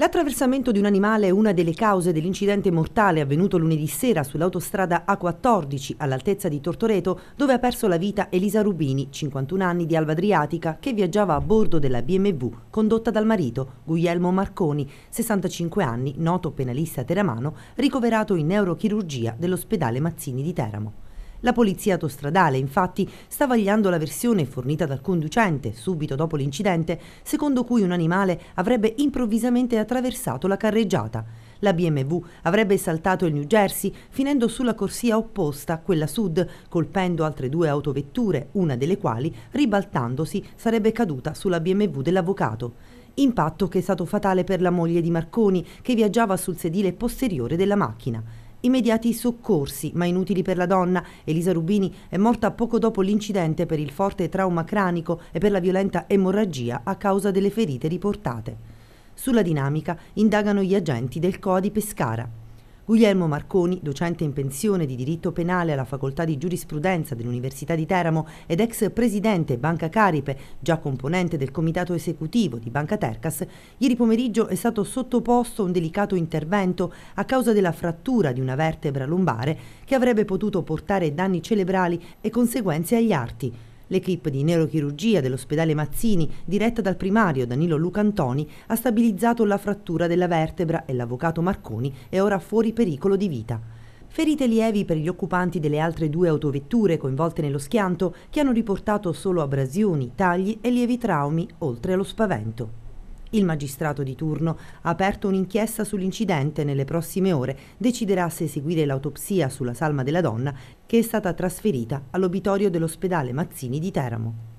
L'attraversamento di un animale è una delle cause dell'incidente mortale avvenuto lunedì sera sull'autostrada A14 all'altezza di Tortoreto, dove ha perso la vita Elisa Rubini, 51 anni di Alba Adriatica, che viaggiava a bordo della BMW condotta dal marito Guglielmo Marconi, 65 anni, noto penalista teramano, ricoverato in neurochirurgia dell'ospedale Mazzini di Teramo. La polizia autostradale infatti sta vagliando la versione fornita dal conducente subito dopo l'incidente, secondo cui un animale avrebbe improvvisamente attraversato la carreggiata. La BMW avrebbe saltato il New Jersey finendo sulla corsia opposta quella sud, colpendo altre due autovetture, una delle quali, ribaltandosi, sarebbe caduta sulla BMW dell'avvocato. Impatto che è stato fatale per la moglie di Marconi, che viaggiava sul sedile posteriore della macchina. Immediati soccorsi, ma inutili per la donna. Elisa Rubini è morta poco dopo l'incidente per il forte trauma cranico e per la violenta emorragia a causa delle ferite riportate. Sulla dinamica indagano gli agenti del COA di Pescara. Guglielmo Marconi, docente in pensione di diritto penale alla facoltà di giurisprudenza dell'Università di Teramo ed ex presidente Banca Caripe, già componente del comitato esecutivo di Banca Tercas, ieri pomeriggio è stato sottoposto a un delicato intervento a causa della frattura di una vertebra lombare che avrebbe potuto portare danni cerebrali e conseguenze agli arti. L'equipe di neurochirurgia dell'ospedale Mazzini, diretta dal primario Danilo Lucantoni, ha stabilizzato la frattura della vertebra e l'avvocato Marconi è ora fuori pericolo di vita. Ferite lievi per gli occupanti delle altre due autovetture coinvolte nello schianto che hanno riportato solo abrasioni, tagli e lievi traumi, oltre allo spavento. Il magistrato di turno ha aperto un'inchiesta sull'incidente e nelle prossime ore, deciderà se eseguire l'autopsia sulla salma della donna che è stata trasferita all'obitorio dell'ospedale Mazzini di Teramo.